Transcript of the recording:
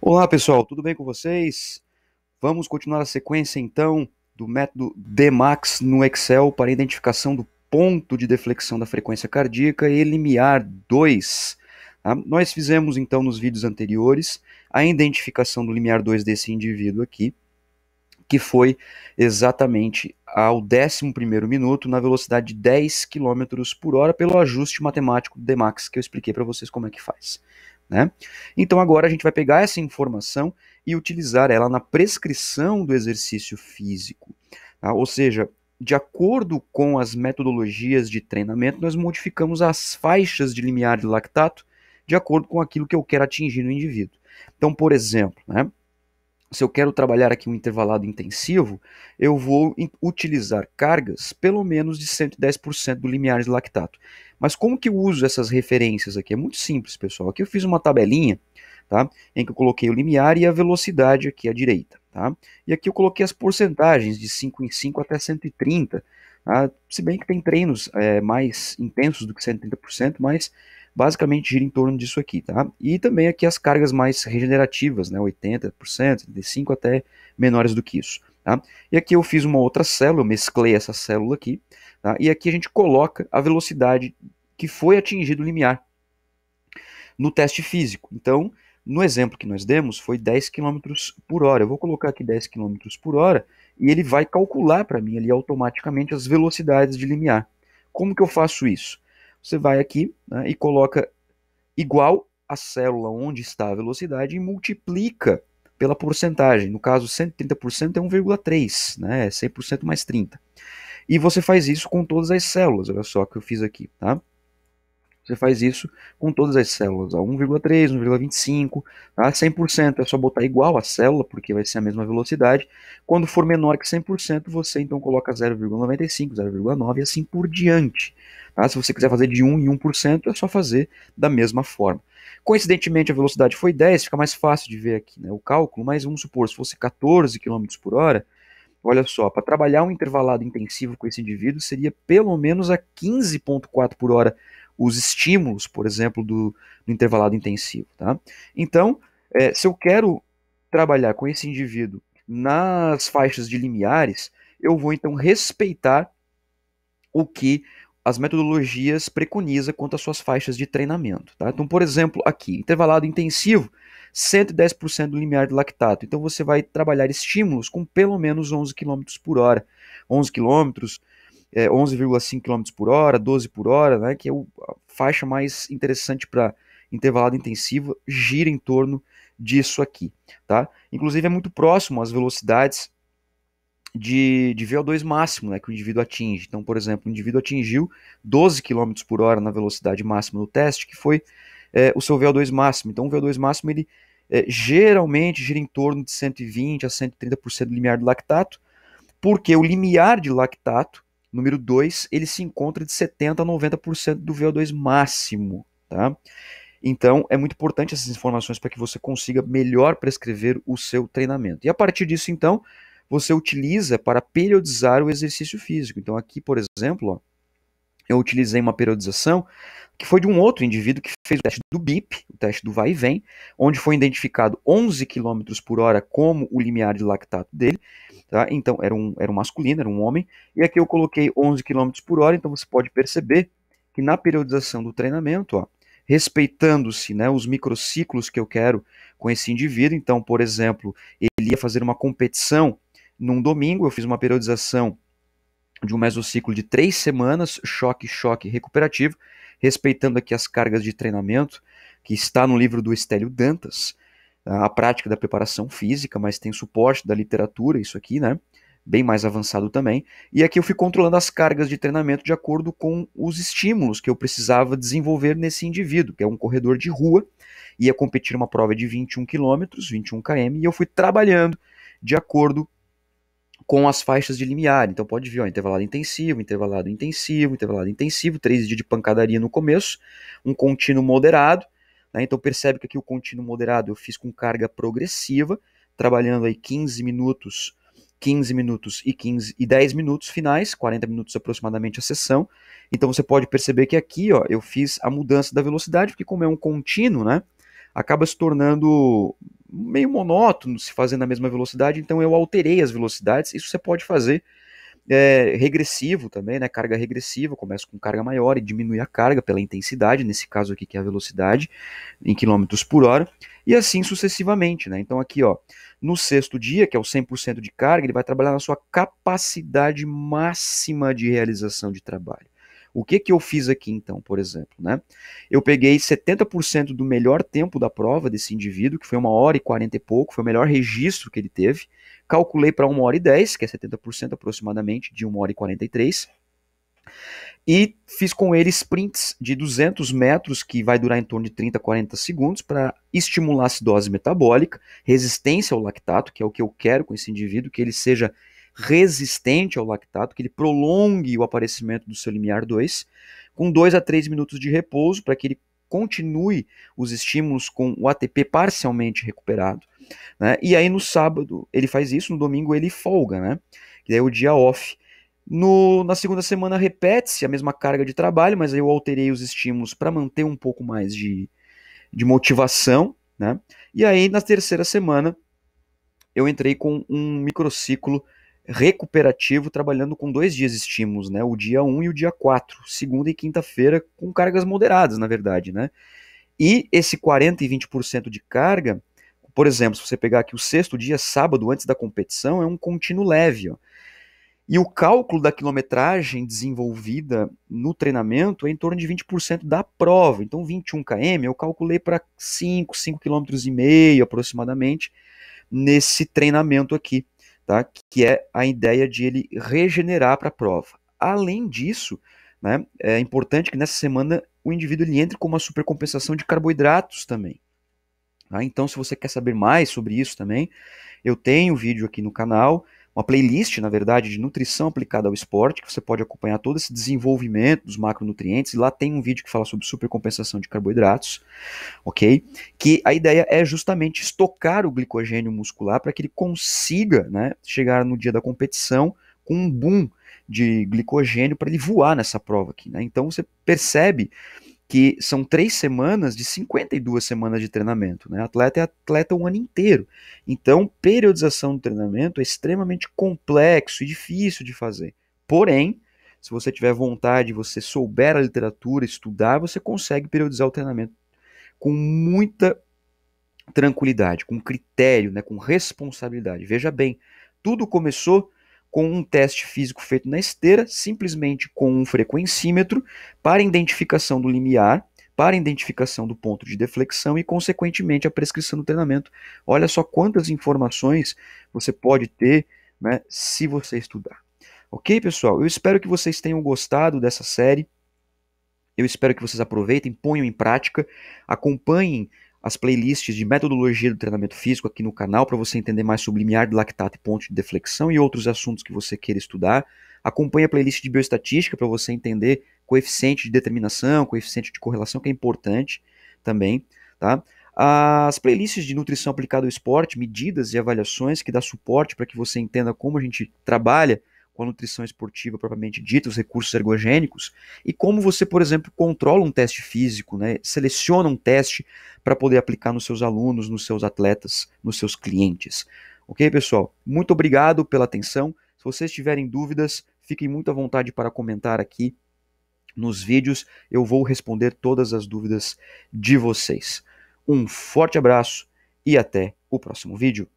Olá pessoal, tudo bem com vocês? Vamos continuar a sequência então do método DMAX no Excel para identificação do ponto de deflexão da frequência cardíaca e limiar 2. Tá? Nós fizemos então nos vídeos anteriores a identificação do limiar 2 desse indivíduo aqui, que foi exatamente ao 11 minuto, na velocidade de 10 km por hora, pelo ajuste matemático do DMAX que eu expliquei para vocês como é que faz. Né? Então agora a gente vai pegar essa informação e utilizar ela na prescrição do exercício físico. Tá? Ou seja, de acordo com as metodologias de treinamento, nós modificamos as faixas de limiar de lactato de acordo com aquilo que eu quero atingir no indivíduo. Então, por exemplo, né, se eu quero trabalhar aqui um intervalado intensivo, eu vou utilizar cargas pelo menos de 110% do limiar de lactato. Mas como que eu uso essas referências aqui? É muito simples, pessoal. Aqui eu fiz uma tabelinha, tá? Em que eu coloquei o limiar e a velocidade aqui à direita, tá? E aqui eu coloquei as porcentagens de 5 em 5 até 130, tá? Se bem que tem treinos é, mais intensos do que 130%, mas basicamente gira em torno disso aqui, tá? E também aqui as cargas mais regenerativas, né? 80%, 35% até menores do que isso, tá? E aqui eu fiz uma outra célula, mesclei essa célula aqui, tá? E aqui a gente coloca a velocidade que foi atingido o limiar no teste físico. Então, no exemplo que nós demos, foi 10 km por hora. Eu vou colocar aqui 10 km por hora e ele vai calcular para mim ali automaticamente as velocidades de limiar. Como que eu faço isso? Você vai aqui né, e coloca igual a célula onde está a velocidade e multiplica pela porcentagem. No caso, 130% é 1,3, né? É 100% mais 30. E você faz isso com todas as células, olha só que eu fiz aqui, tá? Você faz isso com todas as células, a 1,3, 1,25, a 100% é só botar igual a célula, porque vai ser a mesma velocidade. Quando for menor que 100%, você então coloca 0,95, 0,9 e assim por diante. Tá? Se você quiser fazer de 1 em 1%, é só fazer da mesma forma. Coincidentemente, a velocidade foi 10, fica mais fácil de ver aqui né, o cálculo, mas vamos supor, se fosse 14 km por hora, olha só, para trabalhar um intervalado intensivo com esse indivíduo seria pelo menos a 15,4 por hora os estímulos, por exemplo, do, do intervalado intensivo. Tá? Então, é, se eu quero trabalhar com esse indivíduo nas faixas de limiares, eu vou então respeitar o que as metodologias preconiza quanto às suas faixas de treinamento. Tá? Então, por exemplo, aqui, intervalado intensivo, 110% do limiar de lactato. Então, você vai trabalhar estímulos com pelo menos 11 km por hora. 11 km, é, 11,5 km por hora, 12 por hora, né, que é a faixa mais interessante para intervalado intensivo, gira em torno disso aqui, tá? Inclusive é muito próximo às velocidades de, de VO2 máximo né, que o indivíduo atinge. Então, por exemplo, o indivíduo atingiu 12 km por hora na velocidade máxima do teste, que foi é, o seu VO2 máximo. Então, o VO2 máximo ele é, geralmente gira em torno de 120 a 130% do limiar do lactato, porque o limiar de lactato número 2, ele se encontra de 70% a 90% do VO2 máximo, tá? Então, é muito importante essas informações para que você consiga melhor prescrever o seu treinamento. E a partir disso, então, você utiliza para periodizar o exercício físico. Então, aqui, por exemplo, ó, eu utilizei uma periodização que foi de um outro indivíduo que fez o teste do BIP, o teste do vai e vem, onde foi identificado 11 km por hora como o limiar de lactato dele. Tá? Então, era um, era um masculino, era um homem. E aqui eu coloquei 11 km por hora, então você pode perceber que na periodização do treinamento, respeitando-se né, os microciclos que eu quero com esse indivíduo, então, por exemplo, ele ia fazer uma competição num domingo, eu fiz uma periodização de um mesociclo de três semanas, choque, choque recuperativo, respeitando aqui as cargas de treinamento, que está no livro do Estélio Dantas, a prática da preparação física, mas tem suporte da literatura, isso aqui, né? Bem mais avançado também. E aqui eu fui controlando as cargas de treinamento de acordo com os estímulos que eu precisava desenvolver nesse indivíduo, que é um corredor de rua, ia competir uma prova de 21 km, 21 km, e eu fui trabalhando de acordo com as faixas de limiar. Então pode ver ó, intervalado intensivo, intervalado intensivo, intervalado intensivo, três dias de pancadaria no começo, um contínuo moderado. Né? Então percebe que aqui o contínuo moderado eu fiz com carga progressiva, trabalhando aí 15 minutos, 15 minutos e 15 e 10 minutos finais, 40 minutos aproximadamente a sessão. Então você pode perceber que aqui, ó, eu fiz a mudança da velocidade, porque como é um contínuo, né, acaba se tornando meio monótono se fazendo na mesma velocidade, então eu alterei as velocidades, isso você pode fazer é, regressivo também, né, carga regressiva, começa com carga maior e diminui a carga pela intensidade, nesse caso aqui que é a velocidade em quilômetros por hora, e assim sucessivamente, né, então aqui ó, no sexto dia, que é o 100% de carga, ele vai trabalhar na sua capacidade máxima de realização de trabalho. O que que eu fiz aqui então, por exemplo, né? Eu peguei 70% do melhor tempo da prova desse indivíduo, que foi uma hora e 40 e pouco, foi o melhor registro que ele teve. Calculei para uma hora e 10, que é 70% aproximadamente de uma hora e 43. E fiz com ele sprints de 200 metros, que vai durar em torno de 30, 40 segundos, para estimular a acidose metabólica, resistência ao lactato, que é o que eu quero com esse indivíduo, que ele seja resistente ao lactato, que ele prolongue o aparecimento do seu limiar 2, com 2 a 3 minutos de repouso para que ele continue os estímulos com o ATP parcialmente recuperado. Né? E aí no sábado ele faz isso, no domingo ele folga, né? que é o dia off. No, na segunda semana repete-se a mesma carga de trabalho, mas aí eu alterei os estímulos para manter um pouco mais de, de motivação. Né? E aí na terceira semana eu entrei com um microciclo recuperativo, trabalhando com dois dias estímulos, né? O dia 1 e o dia 4, segunda e quinta-feira, com cargas moderadas, na verdade, né? E esse 40 e 20% de carga, por exemplo, se você pegar aqui o sexto dia, sábado, antes da competição, é um contínuo leve, ó. E o cálculo da quilometragem desenvolvida no treinamento é em torno de 20% da prova. Então, 21 km eu calculei para 5, 5,5 km aproximadamente nesse treinamento aqui tá? que é a ideia de ele regenerar para a prova. Além disso, né, é importante que nessa semana o indivíduo ele entre com uma supercompensação de carboidratos também. Tá? Então, se você quer saber mais sobre isso também, eu tenho um vídeo aqui no canal uma playlist, na verdade, de nutrição aplicada ao esporte, que você pode acompanhar todo esse desenvolvimento dos macronutrientes, e lá tem um vídeo que fala sobre supercompensação de carboidratos, ok? Que a ideia é justamente estocar o glicogênio muscular para que ele consiga né, chegar no dia da competição com um boom de glicogênio para ele voar nessa prova aqui, né? Então você percebe que são três semanas de 52 semanas de treinamento. Né? Atleta é atleta um ano inteiro. Então, periodização do treinamento é extremamente complexo e difícil de fazer. Porém, se você tiver vontade, você souber a literatura, estudar, você consegue periodizar o treinamento com muita tranquilidade, com critério, né, com responsabilidade. Veja bem, tudo começou com um teste físico feito na esteira, simplesmente com um frequencímetro, para identificação do limiar, para identificação do ponto de deflexão e, consequentemente, a prescrição do treinamento. Olha só quantas informações você pode ter né, se você estudar. Ok, pessoal? Eu espero que vocês tenham gostado dessa série. Eu espero que vocês aproveitem, ponham em prática, acompanhem as playlists de metodologia do treinamento físico aqui no canal para você entender mais sobre limiar de lactato e ponto de deflexão e outros assuntos que você queira estudar. Acompanhe a playlist de bioestatística para você entender coeficiente de determinação, coeficiente de correlação, que é importante também, tá? As playlists de nutrição aplicada ao esporte, medidas e avaliações que dá suporte para que você entenda como a gente trabalha com a nutrição esportiva propriamente dita, os recursos ergogênicos, e como você, por exemplo, controla um teste físico, né, seleciona um teste para poder aplicar nos seus alunos, nos seus atletas, nos seus clientes. Ok, pessoal? Muito obrigado pela atenção. Se vocês tiverem dúvidas, fiquem muito à vontade para comentar aqui nos vídeos. Eu vou responder todas as dúvidas de vocês. Um forte abraço e até o próximo vídeo.